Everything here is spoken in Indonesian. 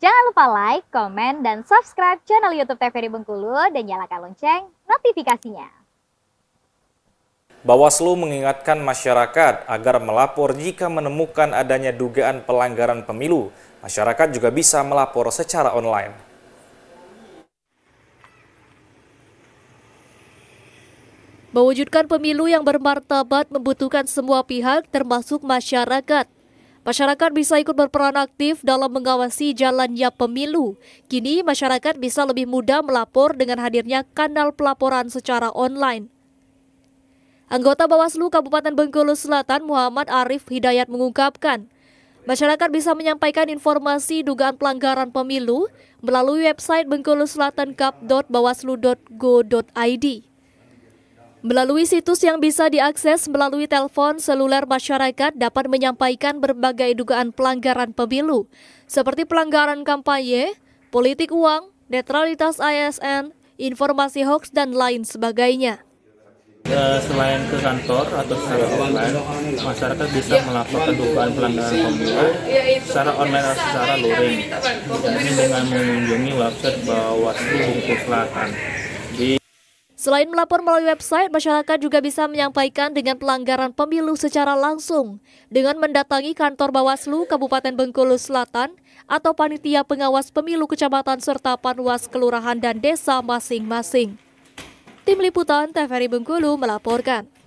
Jangan lupa like, komen, dan subscribe channel YouTube TVRI Bengkulu dan nyalakan lonceng notifikasinya. Bawaslu mengingatkan masyarakat agar melapor jika menemukan adanya dugaan pelanggaran pemilu. Masyarakat juga bisa melapor secara online. Mewujudkan pemilu yang bermartabat membutuhkan semua pihak termasuk masyarakat. Masyarakat bisa ikut berperan aktif dalam mengawasi jalannya pemilu. Kini masyarakat bisa lebih mudah melapor dengan hadirnya kanal pelaporan secara online. Anggota Bawaslu Kabupaten Bengkulu Selatan Muhammad Arif Hidayat mengungkapkan, masyarakat bisa menyampaikan informasi dugaan pelanggaran pemilu melalui website bengkulu selatan Melalui situs yang bisa diakses melalui telepon seluler masyarakat dapat menyampaikan berbagai dugaan pelanggaran pemilu, seperti pelanggaran kampanye, politik uang, netralitas ASN, informasi hoax, dan lain sebagainya. Eh, selain ke kantor atau secara online, masyarakat bisa melaporkan dugaan pelanggaran pemilu secara online atau secara luring, dengan mengunjungi website Bawaslu Bungku Selatan. Selain melapor melalui website, masyarakat juga bisa menyampaikan dengan pelanggaran pemilu secara langsung dengan mendatangi kantor Bawaslu Kabupaten Bengkulu Selatan atau panitia pengawas pemilu kecamatan serta panwas kelurahan dan desa masing-masing. Tim Liputan TVRI Bengkulu melaporkan.